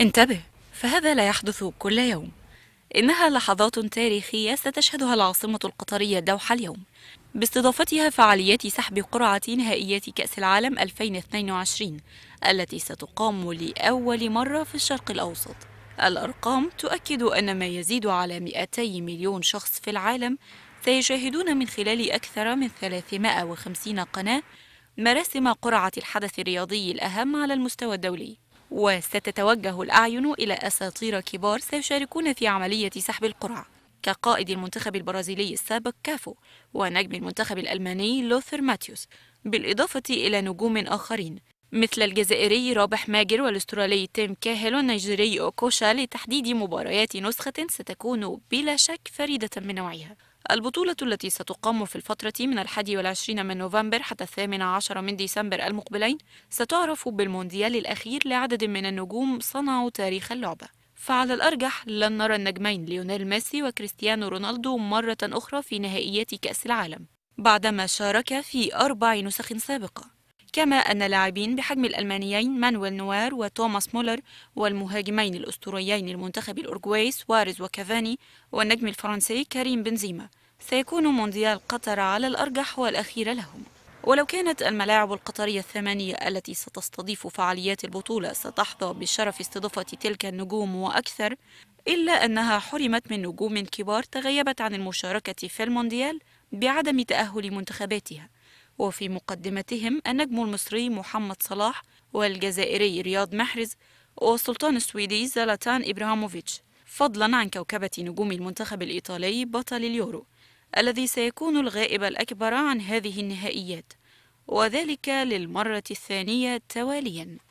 انتبه فهذا لا يحدث كل يوم إنها لحظات تاريخية ستشهدها العاصمة القطرية الدوحة اليوم باستضافتها فعاليات سحب قرعة نهائيات كأس العالم 2022 التي ستقام لأول مرة في الشرق الأوسط الأرقام تؤكد أن ما يزيد على 200 مليون شخص في العالم سيشاهدون من خلال أكثر من 350 قناة مراسم قرعة الحدث الرياضي الأهم على المستوى الدولي وستتوجه الأعين إلى أساطير كبار سيشاركون في عملية سحب القرعة كقائد المنتخب البرازيلي السابق كافو ونجم المنتخب الألماني لوثر ماتيوس بالإضافة إلى نجوم آخرين مثل الجزائري رابح ماجر والاسترالي تيم كاهل والنيجيري أوكوشا لتحديد مباريات نسخة ستكون بلا شك فريدة من نوعها البطولة التي ستقام في الفترة من الحادي والعشرين من نوفمبر حتى الثامن عشر من ديسمبر المقبلين ستعرف بالمونديال الأخير لعدد من النجوم صنعوا تاريخ اللعبة فعلى الأرجح لن نرى النجمين ليونيل ميسي وكريستيانو رونالدو مرة أخرى في نهائيات كأس العالم بعدما شارك في أربع نسخ سابقة كما أن لاعبين بحجم الألمانيين مانويل نوير وتوماس مولر والمهاجمين الأسطوريين لمنتخب الأورجواي سواريز وكافاني والنجم الفرنسي كريم بنزيما سيكون مونديال قطر على الأرجح هو الأخير لهم ولو كانت الملاعب القطرية الثمانية التي ستستضيف فعاليات البطولة ستحظى بشرف استضافة تلك النجوم وأكثر إلا أنها حرمت من نجوم كبار تغيبت عن المشاركة في المونديال بعدم تأهل منتخباتها وفي مقدمتهم النجم المصري محمد صلاح والجزائري رياض محرز والسلطان السويدي زلاتان إبراهاموفيتش فضلا عن كوكبة نجوم المنتخب الإيطالي بطل اليورو الذي سيكون الغائب الأكبر عن هذه النهائيات وذلك للمرة الثانية توالياً